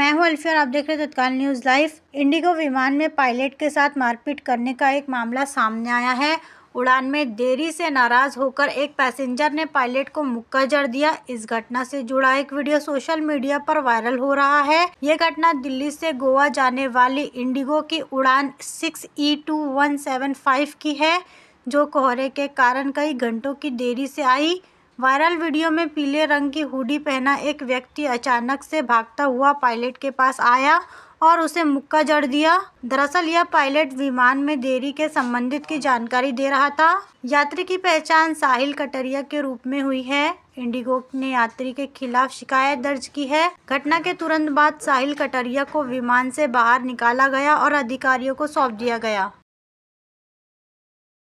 मैं हूं अल्फी और आप देख रहे हैं तत्काल न्यूज़ लाइव इंडिगो विमान में पायलट के साथ मारपीट करने का एक मामला सामने आया है उड़ान में देरी से नाराज़ होकर एक पैसेंजर ने पायलट को मुक्का जड़ दिया इस घटना से जुड़ा एक वीडियो सोशल मीडिया पर वायरल हो रहा है ये घटना दिल्ली से गोवा जाने वाली इंडिगो की उड़ान six E two one seven five की है जो कोहरे के कारण कई घंटों की देरी से आई वायरल वीडियो में पीले रंग की हुडी पहना एक व्यक्ति अचानक से भागता हुआ पायलट के पास आया और उसे मुक्का जड़ दिया दरअसल यह पायलट विमान में देरी के संबंधित की जानकारी दे रहा था यात्री की पहचान साहिल कटरिया के रूप में हुई है इंडिगो ने यात्री के खिलाफ शिकायत दर्ज की है घटना के तुरंत बाद साहिल कटरिया को विमान से बाहर निकाला गया और अधिकारियों को सौंप दिया गया